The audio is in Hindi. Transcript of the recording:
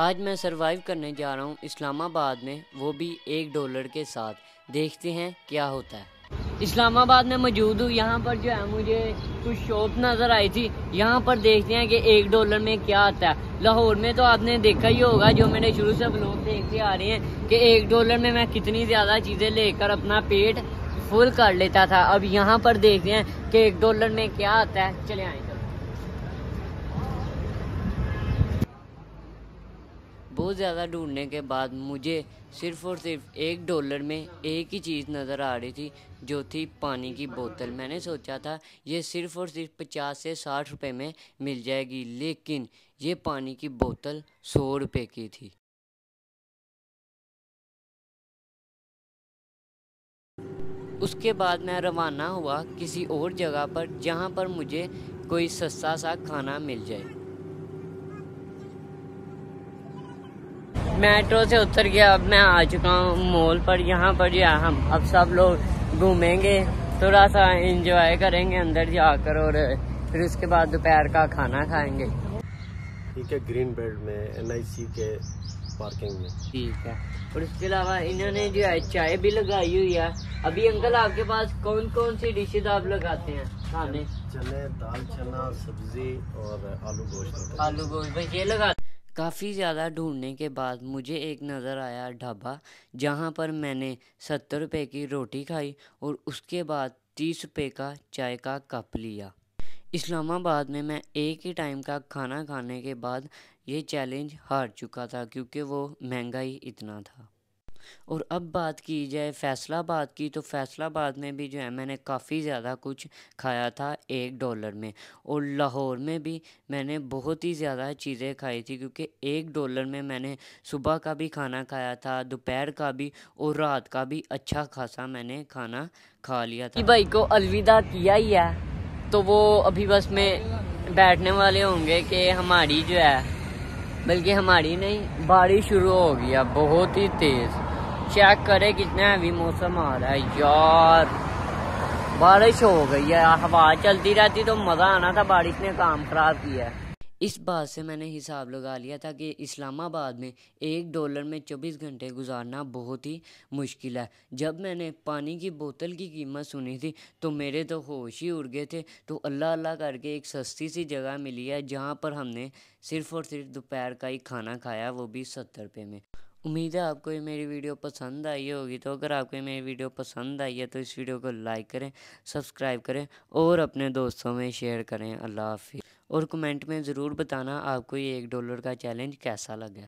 आज मैं सरवाइव करने जा रहा हूँ इस्लामाबाद में वो भी एक डॉलर के साथ देखते हैं क्या होता है इस्लामाबाद में मौजूद हूँ यहाँ पर जो है मुझे कुछ शॉप नज़र आई थी यहाँ पर देखते हैं कि एक डॉलर में क्या आता है लाहौर में तो आपने देखा ही होगा जो मैंने शुरू से लोग देखते आ रहे हैं कि एक डॉलर में मैं कितनी ज़्यादा चीज़ें लेकर अपना पेट फुल कर लेता था अब यहाँ पर देखते हैं कि एक डॉलर में क्या आता है चले आए बहुत ज़्यादा ढूंढने के बाद मुझे सिर्फ़ और सिर्फ एक डॉलर में एक ही चीज़ नज़र आ रही थी जो थी पानी की बोतल मैंने सोचा था ये सिर्फ़ और सिर्फ पचास से साठ रुपए में मिल जाएगी लेकिन ये पानी की बोतल सौ रुपए की थी उसके बाद मैं रवाना हुआ किसी और जगह पर जहाँ पर मुझे कोई सस्ता सा खाना मिल जाए मेट्रो से उतर गया अब मैं आ चुका हूँ मॉल पर यहाँ पर जो हम अब सब लोग घूमेंगे थोड़ा सा इंजॉय करेंगे अंदर जाकर और फिर उसके बाद दोपहर का खाना खाएंगे ठीक है ग्रीन बेल्ट में एनआईसी के पार्किंग में ठीक है और इसके अलावा इन्होंने जो है चाय भी लगाई हुई है अभी अंकल आपके पास कौन कौन सी डिशेज आप लगाते हैं खाने चने दाल चना सब्जी और आलू गोश्त आलू गोश्त ये लगा काफ़ी ज़्यादा ढूंढने के बाद मुझे एक नज़र आया ढाबा जहाँ पर मैंने सत्तर रुपये की रोटी खाई और उसके बाद तीस रुपये का चाय का कप लिया इस्लामाबाद में मैं एक ही टाइम का खाना खाने के बाद ये चैलेंज हार चुका था क्योंकि वो महंगा ही इतना था और अब बात की जाए फैसलाबाद की तो फैसलाबाद में भी जो है मैंने काफ़ी ज़्यादा कुछ खाया था एक डॉलर में और लाहौर में भी मैंने बहुत ही ज़्यादा चीज़ें खाई थी क्योंकि एक डॉलर में मैंने सुबह का भी खाना खाया था दोपहर का भी और रात का भी अच्छा खासा मैंने खाना खा लिया था भाई को अलविदा किया ही है तो वो अभी बस में बैठने वाले होंगे कि हमारी जो है बल्कि हमारी नहीं बारिश शुरू हो गया बहुत ही तेज़ चेक करे कितना अभी मौसम आ रहा है यार बारिश हो गई है हवा चलती रहती तो मज़ा आना था बारिश ने काम खराब किया इस बात से मैंने हिसाब लगा लिया था कि इस्लामाबाद में एक डॉलर में चौबीस घंटे गुजारना बहुत ही मुश्किल है जब मैंने पानी की बोतल की कीमत सुनी थी तो मेरे तो होश ही उड़ गए थे तो अल्लाह अल्लाह करके एक सस्ती सी जगह मिली है जहाँ पर हमने सिर्फ़ और सिर्फ दोपहर का ही खाना खाया वो भी सत्तर रुपये में उम्मीद है आपको ये मेरी वीडियो पसंद आई होगी तो अगर आपको ये मेरी वीडियो पसंद आई है तो इस वीडियो को लाइक करें सब्सक्राइब करें और अपने दोस्तों में शेयर करें अल्लाह हाफि और कमेंट में ज़रूर बताना आपको ये एक डॉलर का चैलेंज कैसा लगा